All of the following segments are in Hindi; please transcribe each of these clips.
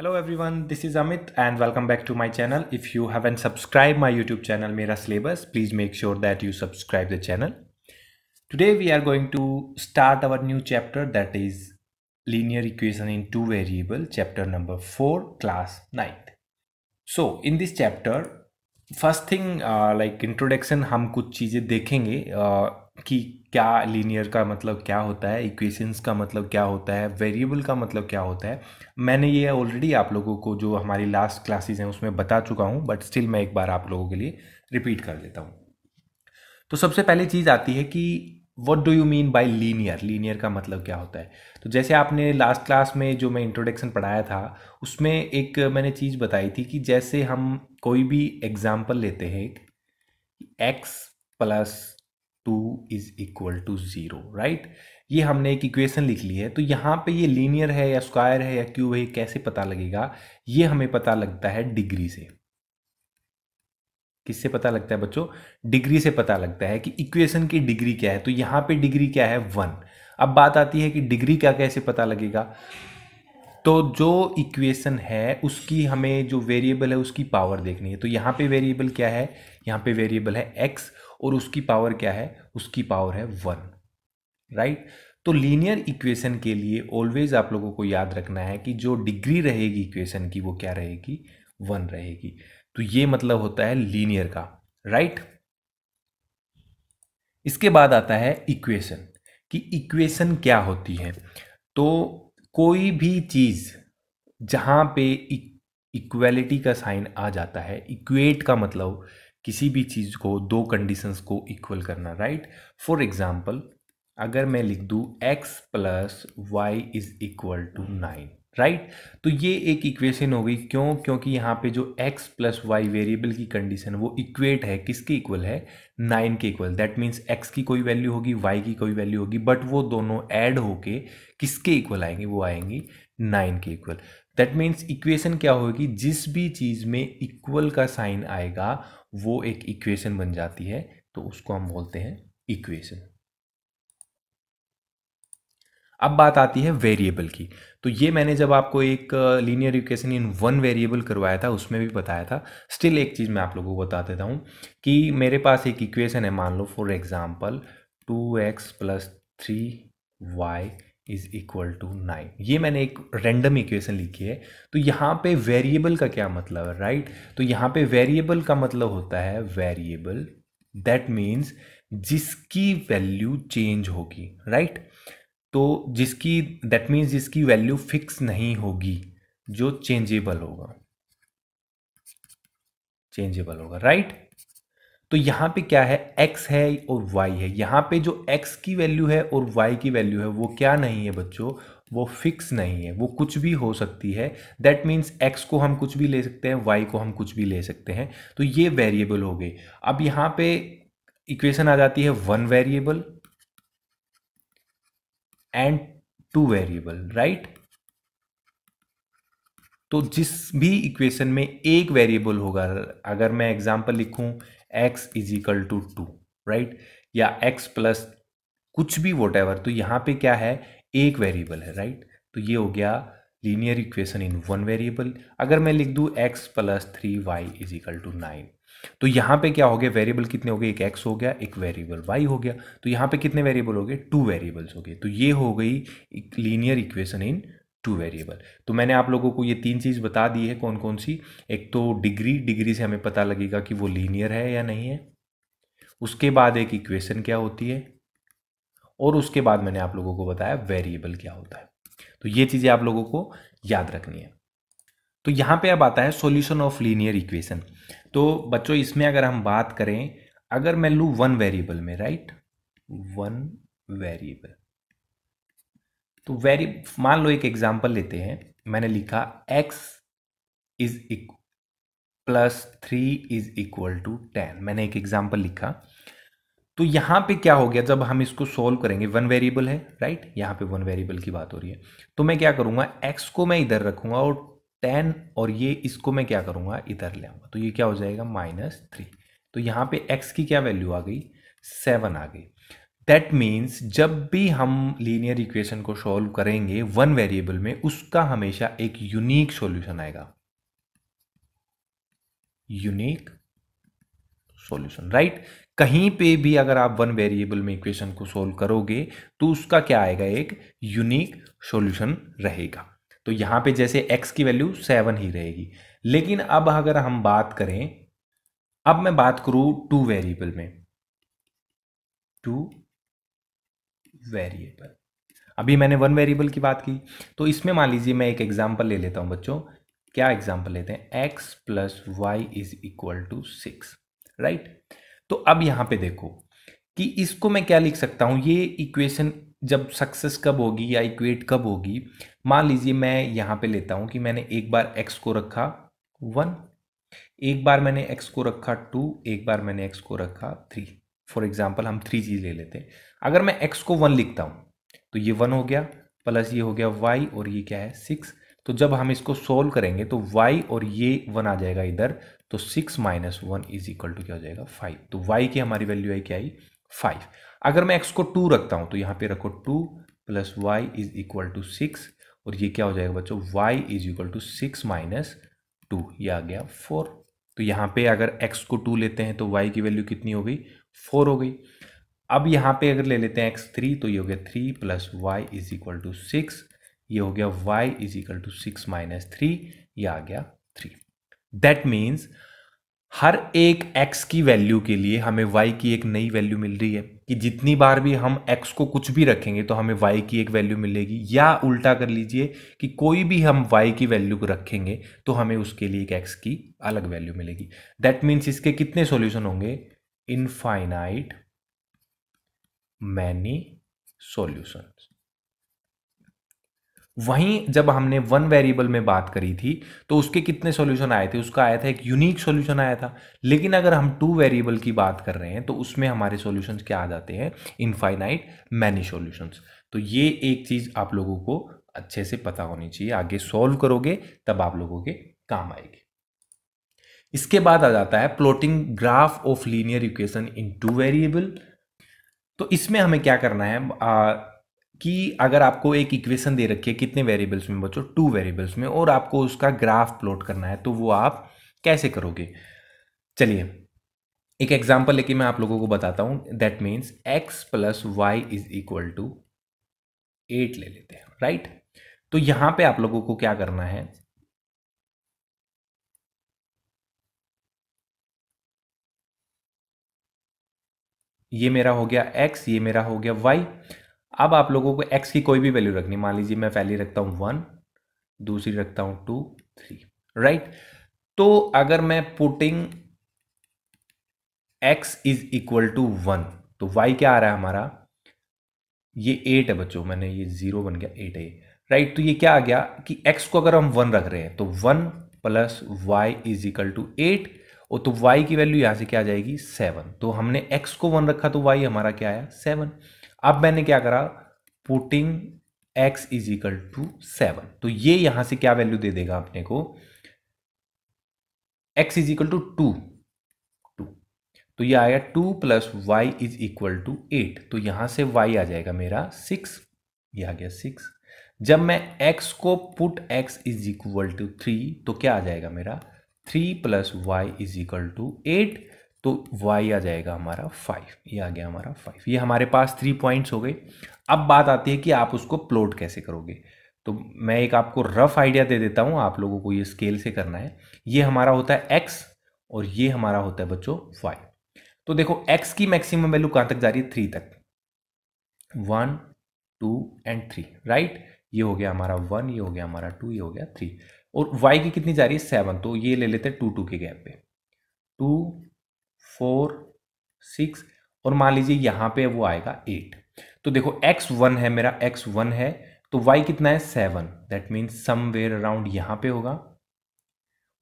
Hello everyone, this is Amit and welcome back to my channel. If you haven't subscribed my YouTube channel Mera Slavers, please make sure that you subscribe the channel. Today we are going to start our new chapter that is linear equation in two variable chapter number 4 class ninth. So in this chapter first thing uh, like introduction हम कुछ चीज़ें देखेंगे uh, कि क्या लीनियर का मतलब क्या होता है इक्वेशंस का मतलब क्या होता है वेरिएबल का मतलब क्या होता है मैंने ये ऑलरेडी आप लोगों को जो हमारी लास्ट क्लासेस हैं उसमें बता चुका हूँ बट स्टिल मैं एक बार आप लोगों के लिए रिपीट कर देता हूँ तो सबसे पहले चीज़ आती है कि what do you mean by linear linear का मतलब क्या होता है तो जैसे आपने लास्ट क्लास में जो मैं इंट्रोडक्शन पढ़ाया था उसमें एक मैंने चीज़ बताई थी कि जैसे हम कोई भी एग्जाम्पल लेते हैं x plus two is equal to zero right ये हमने एक इक्वेशन लिख ली है तो यहाँ पे ये लीनियर है या स्क्वायर है या क्यूब है कैसे पता लगेगा ये हमें पता लगता है डिग्री से किससे पता लगता है बच्चों डिग्री से पता लगता है कि इक्वेशन की डिग्री क्या है तो यहाँ पे डिग्री क्या है वन अब बात आती है कि डिग्री क्या कैसे पता लगेगा तो जो इक्वेशन है उसकी हमें जो वेरिएबल है उसकी पावर देखनी है तो यहाँ पे वेरिएबल क्या है यहाँ पे वेरिएबल है एक्स और उसकी पावर क्या है उसकी पावर है वन राइट तो लीनियर इक्वेशन के लिए ऑलवेज आप लोगों को याद रखना है कि जो डिग्री रहेगी इक्वेशन की वो क्या रहेगी वन रहेगी तो ये मतलब होता है लीनियर का राइट इसके बाद आता है इक्वेशन कि इक्वेशन क्या होती है तो कोई भी चीज़ जहां पे इक्वेलिटी e-, का साइन आ जाता है इक्वेट का मतलब किसी भी चीज़ को दो कंडीशंस को इक्वल करना राइट फॉर एग्जाम्पल अगर मैं लिख दूँ x plus y is equal to nine right तो ये एक इक्वेशन हो गई क्यों क्योंकि यहाँ पे जो x प्लस वाई वेरिएबल की कंडीशन वो इक्वेट है किसके इक्वल है नाइन के इक्वल दैट मीन्स x की कोई वैल्यू होगी y की कोई वैल्यू होगी बट वो दोनों ऐड होके किसके इक्वल आएंगे वो आएंगी नाइन के इक्वल दैट मीन्स इक्वेशन क्या होगी जिस भी चीज़ में इक्वल का साइन आएगा वो एक इक्वेशन बन जाती है तो उसको हम बोलते हैं इक्वेशन अब बात आती है वेरिएबल की तो ये मैंने जब आपको एक linear equation in one variable करवाया था उसमें भी बताया था स्टिल एक चीज़ मैं आप लोगों को बता देता हूँ कि मेरे पास एक इक्वेशन है मान लो for example two x plus three y is equal to nine ये मैंने एक रैंडम इक्वेशन लिखी है तो यहाँ पे वेरिएबल का क्या मतलब है राइट right? तो यहाँ पे वेरिएबल का मतलब होता है वेरिएबल दैट मीन्स जिसकी वैल्यू चेंज होगी राइट right? तो जिसकी दैट मीन्स जिसकी वैल्यू फिक्स नहीं होगी जो चेंजेबल होगा चेंजेबल होगा राइट right? तो यहाँ पे क्या है x है और y है यहाँ पे जो x की वैल्यू है और y की वैल्यू है वो क्या नहीं है बच्चों वो फिक्स नहीं है वो कुछ भी हो सकती है दैट मीन्स x को हम कुछ भी ले सकते हैं y को हम कुछ भी ले सकते हैं तो ये वेरिएबल हो गए अब यहाँ पे इक्वेशन आ जाती है one variable and two variable right तो जिस भी इक्वेशन में एक वेरिएबल होगा अगर मैं एग्जाम्पल लिखूं x is equal to two right या एक्स प्लस कुछ भी वोट तो यहाँ पे क्या है एक वेरिएबल है राइट right? तो ये हो गया linear equation in one variable अगर मैं लिख दूँ x plus three y is equal to nine तो यहाँ पे क्या हो गया वेरिएबल कितने हो गए एक एक्स हो गया एक वेरिएबल वाई हो गया तो यहाँ पे कितने वेरिएबल हो गए टू वेरिएबल्स हो गए तो ये हो गई linear equation in two variable तो मैंने आप लोगों को ये तीन चीज़ बता दी है कौन कौन सी एक तो डिग्री डिग्री से हमें पता लगेगा कि वो लीनियर है या नहीं है उसके बाद एक इक्वेशन क्या होती है और उसके बाद मैंने आप लोगों को बताया वेरिएबल क्या होता है तो ये चीज़ें आप लोगों को याद रखनी है तो यहाँ पे अब आता है सॉल्यूशन ऑफ लीनियर इक्वेशन तो बच्चों इसमें अगर हम बात करें अगर मैं लूँ वन वेरिएबल में राइट वन वेरिएबल तो वेरी मान लो एक एग्जाम्पल लेते हैं मैंने लिखा एक्स इज इक् plus three is equal to ten मैंने एक एग्जाम्पल लिखा तो यहाँ पे क्या हो गया जब हम इसको सोल्व करेंगे वन वेरिएबल है राइट यहाँ पे वन वेरिएबल की बात हो रही है तो मैं क्या करूंगा एक्स को मैं इधर रखूंगा और टेन और ये इसको मैं क्या करूँगा इधर ले आऊंगा तो ये क्या हो जाएगा माइनस थ्री तो यहाँ पे एक्स की क्या वैल्यू आ गई सेवन आ गई दैट मीन्स जब भी हम लीनियर इक्वेशन को सॉल्व करेंगे वन वेरिएबल में उसका हमेशा एक यूनिक सॉल्यूशन आएगा यूनिक सॉल्यूशन राइट कहीं पे भी अगर आप वन वेरिएबल में इक्वेशन को सॉल्व करोगे तो उसका क्या आएगा एक यूनिक सॉल्यूशन रहेगा तो यहां पे जैसे x की वैल्यू सेवन ही रहेगी लेकिन अब अगर हम बात करें अब मैं बात करूं टू वेरिएबल में टू वेरिएबल अभी मैंने वन वेरिएबल की बात की तो इसमें मान लीजिए मैं एक एग्जाम्पल ले लेता हूँ बच्चों क्या एग्जाम्पल लेते हैं x plus y is equal to six right तो अब यहाँ पे देखो कि इसको मैं क्या लिख सकता हूँ ये इक्वेशन जब सक्सेस कब होगी या इक्वेट कब होगी मान लीजिए मैं यहाँ पे लेता हूँ कि मैंने एक बार एक्स को रखा वन एक बार मैंने एक्स को रखा टू एक बार मैंने एक्स को रखा थ्री फॉर एग्जाम्पल हम थ्री चीज़ ले लेते हैं अगर मैं एक्स को वन लिखता हूँ तो ये वन हो गया प्लस ये हो गया वाई और ये क्या है सिक्स तो जब हम इसको सोल्व करेंगे तो वाई और ये वन आ जाएगा इधर तो six minus one is equal to क्या हो जाएगा फाइव तो वाई की हमारी वैल्यू आई क्या आई फाइव अगर मैं एक्स को टू रखता हूँ तो यहाँ पे रखो two plus y is equal to six और ये क्या हो जाएगा बच्चों y is equal to six minus two ये आ गया फोर तो यहाँ पे अगर एक्स को टू लेते हैं तो वाई की वैल्यू कितनी हो गई फोर हो गई अब यहाँ पे अगर ले लेते हैं एक्स थ्री तो ये हो गया three plus y is equal to six ये हो गया y is equal to six minus three ये आ गया थ्री दैट मीन्स हर एक एक्स की वैल्यू के लिए हमें वाई की एक नई वैल्यू मिल रही है कि जितनी बार भी हम एक्स को कुछ भी रखेंगे तो हमें वाई की एक वैल्यू मिलेगी या उल्टा कर लीजिए कि कोई भी हम वाई की वैल्यू को रखेंगे तो हमें उसके लिए एक एक्स की अलग वैल्यू मिलेगी दैट मीन्स इसके कितने सॉल्यूशन होंगे इनफाइनाइट मैनी सॉल्यूशंस वहीं जब हमने वन वेरिएबल में बात करी थी तो उसके कितने सॉल्यूशन आए थे उसका आया था एक यूनिक सॉल्यूशन आया था लेकिन अगर हम टू वेरिएबल की बात कर रहे हैं तो उसमें हमारे सॉल्यूशंस क्या आ जाते हैं इनफाइनाइट मैनी सॉल्यूशंस तो ये एक चीज़ आप लोगों को अच्छे से पता होनी चाहिए आगे सॉल्व करोगे तब आप लोगों के काम आएगी इसके बाद आ जाता है plotting graph of linear equation in two variable तो इसमें हमें क्या करना है आ, कि अगर आपको एक इक्वेशन दे रखी है कितने वेरिएबल्स में बच्चों टू वेरिएबल्स में और आपको उसका ग्राफ प्लॉट करना है तो वो आप कैसे करोगे चलिए एक एग्जाम्पल लेके मैं आप लोगों को बताता हूँ that means x plus y is equal to eight ले लेते हैं राइट तो यहां पे आप लोगों को क्या करना है ये मेरा हो गया एक्स ये मेरा हो गया वाई अब आप लोगों को एक्स की कोई भी वैल्यू रखनी मान लीजिए मैं पहली रखता हूँ वन दूसरी रखता हूँ टू थ्री राइट तो अगर मैं putting x is equal to one तो वाई क्या आ रहा है हमारा ये एट है बच्चों मैंने ये जीरो बन गया एट है राइट तो ये क्या आ गया कि एक्स को अगर हम वन रख रहे हैं तो one plus y is equal to eight और तो वाई की वैल्यू यहां से क्या आ जाएगी सेवन तो हमने एक्स को वन रखा तो वाई हमारा क्या आया सेवन अब मैंने क्या करा putting x is equal to seven तो ये यहां से क्या वैल्यू दे देगा अपने को x is equal to two two तो ये आया two plus y is equal to eight तो यहां से y आ जाएगा मेरा सिक्स ये आ गया सिक्स जब मैं x को put x is equal to three तो क्या आ जाएगा मेरा three plus y is equal to eight तो वाई आ जाएगा हमारा फाइव ये आ गया हमारा फाइव ये हमारे पास थ्री पॉइंट्स हो गए अब बात आती है कि आप उसको प्लॉट कैसे करोगे तो मैं एक आपको रफ आइडिया दे देता हूँ आप लोगों को ये स्केल से करना है ये हमारा होता है एक्स और ये हमारा होता है बच्चों वाई तो देखो एक्स की मैक्सिमम वैल्यू कहाँ तक जा रही है थ्री तक one two and three right ये हो गया हमारा वन ये हो गया हमारा टू ये हो गया थ्री और वाई की कितनी जा रही है सेवन तो ये ले लेते हैं टू टू के गैप पे टू फोर सिक्स और मान लीजिए यहाँ पे वो आएगा एट तो देखो एक्स वन है मेरा एक्स वन है तो वाई कितना है seven that means where around यहाँ पे होगा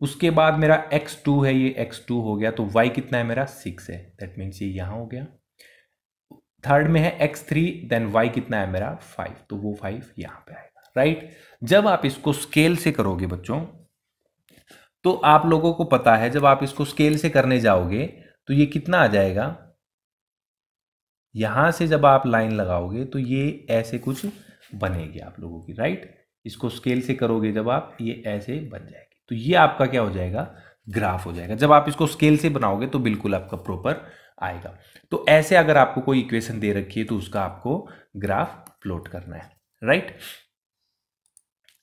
उसके बाद मेरा एक्स टू है ये एक्स टू हो गया तो वाई कितना है मेरा सिक्स है दैट मीन्स ये यहाँ हो गया थर्ड में है एक्स थ्री देन वाई कितना है मेरा फाइव तो वो फाइव यहाँ पे आएगा राइट जब आप इसको स्केल से करोगे बच्चों तो आप लोगों को पता है जब आप इसको स्केल से करने जाओगे तो ये कितना आ जाएगा यहां से जब आप लाइन लगाओगे तो ये ऐसे कुछ बनेगी आप लोगों की राइट इसको स्केल से करोगे जब आप ये ऐसे बन जाएगी तो ये आपका क्या हो जाएगा ग्राफ हो जाएगा जब आप इसको स्केल से बनाओगे तो बिल्कुल आपका प्रॉपर आएगा तो ऐसे अगर आपको कोई इक्वेशन दे रखी है तो उसका आपको ग्राफ प्लॉट करना है राइट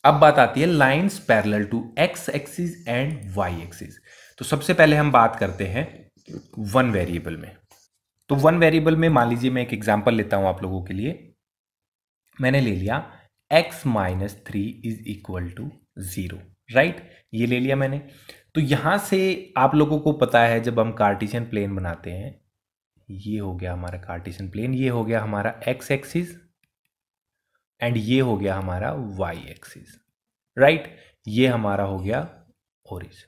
अब बात आती है lines parallel to x axis and y axis तो सबसे पहले हम बात करते हैं वन वेरिएबल में तो वन वेरिएबल में मान लीजिए मैं एक एग्जाम्पल लेता हूं आप लोगों के लिए मैंने ले लिया x minus three is equal to zero right ये ले लिया मैंने तो यहां से आप लोगों को पता है जब हम कार्टिशन प्लेन बनाते हैं ये हो गया हमारा कार्टिशन प्लेन ये हो गया हमारा एक्स एक्सिस एंड ये हो गया हमारा वाई एक्सिस राइट ये हमारा हो गया ओरिजिन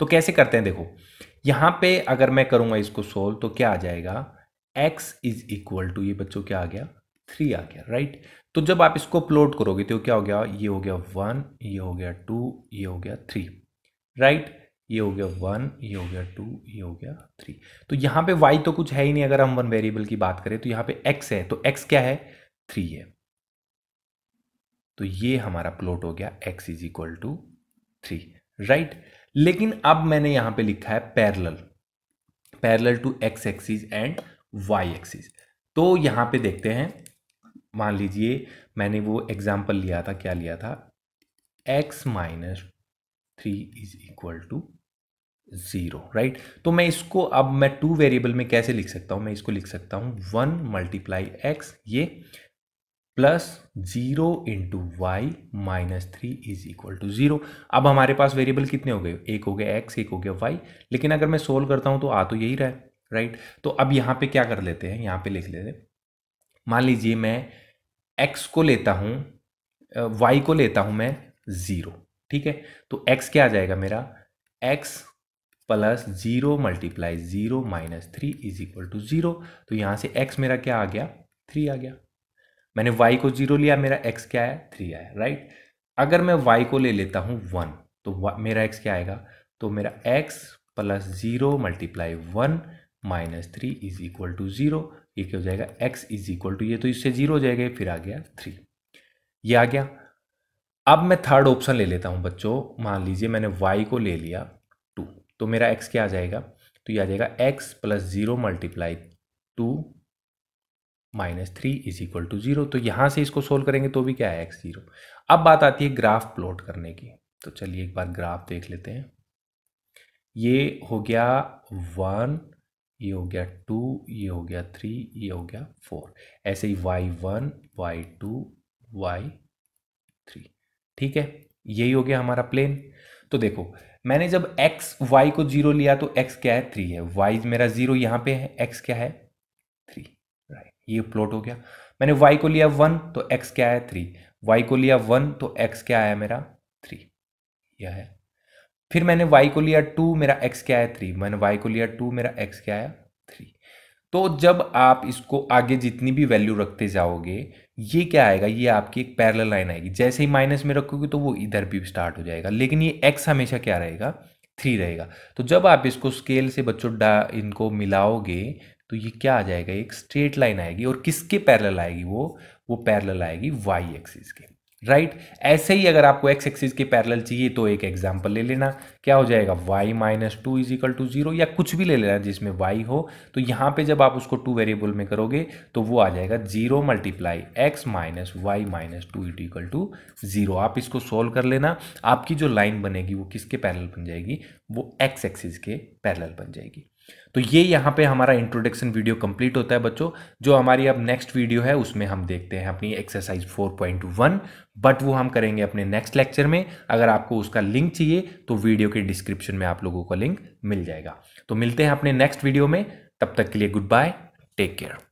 तो कैसे करते हैं देखो यहाँ पे अगर मैं करूँगा इसको सोल्व तो क्या आ जाएगा एक्स इज इक्वल टू ये बच्चों क्या आ गया थ्री आ गया राइट तो जब आप इसको प्लॉट करोगे तो क्या हो गया ये हो गया वन ये हो गया टू ये हो गया थ्री राइट ये हो गया वन ये हो गया टू ये हो गया थ्री तो यहाँ पे वाई तो कुछ है ही नहीं अगर हम वन वेरिएबल की बात करें तो यहाँ पे एक्स है तो एक्स क्या है थ्री है तो ये हमारा प्लॉट हो गया x is equal to three right लेकिन अब मैंने यहां पे लिखा है parallel parallel to x axis and y axis तो यहां पे देखते हैं मान लीजिए मैंने वो एग्जाम्पल लिया था क्या लिया था x minus three is equal to zero right तो मैं इसको अब मैं टू वेरिएबल में कैसे लिख सकता हूं मैं इसको लिख सकता हूं वन मल्टीप्लाई एक्स ये plus zero into y minus three is equal to zero अब हमारे पास वेरिएबल कितने हो गए एक हो गया एक्स एक हो गया वाई लेकिन अगर मैं सोल्व करता हूँ तो आ तो यही रहा है राइट तो अब यहाँ पे क्या कर लेते हैं यहाँ पे लिख लेते हैं मान लीजिए मैं एक्स को लेता हूँ वाई को लेता हूँ मैं ज़ीरो ठीक है तो एक्स क्या आ जाएगा मेरा x plus zero multiply zero minus three is equal to zero तो यहाँ से एक्स मेरा क्या आ गया थ्री आ गया मैंने y को जीरो लिया मेरा x क्या है थ्री आया राइट अगर मैं y को ले लेता हूँ वन तो मेरा x क्या आएगा तो मेरा x plus zero multiply one minus three is equal to zero ये क्या हो जाएगा x इज इक्वल टू ये तो इससे जीरो हो जाएगा फिर आ गया थ्री ये आ गया अब मैं थर्ड ऑप्शन ले लेता हूँ बच्चों मान लीजिए मैंने y को ले लिया टू तो मेरा x क्या आ जाएगा तो ये आ जाएगा x plus zero multiply two minus three is equal to zero तो यहाँ से इसको सोल्व करेंगे तो भी क्या है एक्स जीरो अब बात आती है ग्राफ प्लॉट करने की तो चलिए एक बार ग्राफ देख लेते हैं ये हो गया वन ये हो गया टू ये हो गया थ्री ये हो गया फोर ऐसे ही y one y two y three ठीक है यही हो गया हमारा प्लेन तो देखो मैंने जब एक्स वाई को जीरो लिया तो एक्स क्या है थ्री है वाई मेरा जीरो यहाँ पे है एक्स क्या है ये प्लॉट हो गया मैंने y को लिया वन तो x क्या है थ्री y को लिया वन तो x क्या है मेरा थ्री यह है फिर मैंने y को लिया टू मेरा x क्या है थ्री मैंने y को लिया टू मेरा x क्या है थ्री तो जब आप इसको आगे जितनी भी वैल्यू रखते जाओगे ये क्या आएगा ये आपकी एक पैरल लाइन आएगी जैसे ही माइनस में रखोगे तो वो इधर भी स्टार्ट हो जाएगा लेकिन ये एक्स हमेशा क्या रहेगा थ्री रहेगा तो जब आप इसको स्केल से बच्चों डा इनको मिलाओगे तो ये क्या आ जाएगा एक स्ट्रेट लाइन आएगी और किसके पैरेलल आएगी वो वो पैरेलल आएगी वाई एक्सिस के राइट ऐसे ही अगर आपको एक्स एक्सिस के पैरेलल चाहिए तो एक एग्जांपल ले लेना क्या हो जाएगा y minus two is equal to zero या कुछ भी ले लेना जिसमें वाई हो तो यहाँ पे जब आप उसको टू वेरिएबल में करोगे तो वो आ जाएगा zero multiply x minus y minus two is equal to zero आप इसको सोल्व कर लेना आपकी जो लाइन बनेगी वो किसके पैरल बन जाएगी वो एक्स एक्सिस के पैरल बन जाएगी तो ये यहाँ पे हमारा इंट्रोडक्शन वीडियो कंप्लीट होता है बच्चों जो हमारी अब नेक्स्ट वीडियो है उसमें हम देखते हैं अपनी एक्सरसाइज 4.1 बट वो हम करेंगे अपने नेक्स्ट लेक्चर में अगर आपको उसका लिंक चाहिए तो वीडियो के डिस्क्रिप्शन में आप लोगों को लिंक मिल जाएगा तो मिलते हैं अपने नेक्स्ट वीडियो में तब तक के लिए गुड बाय टेक केयर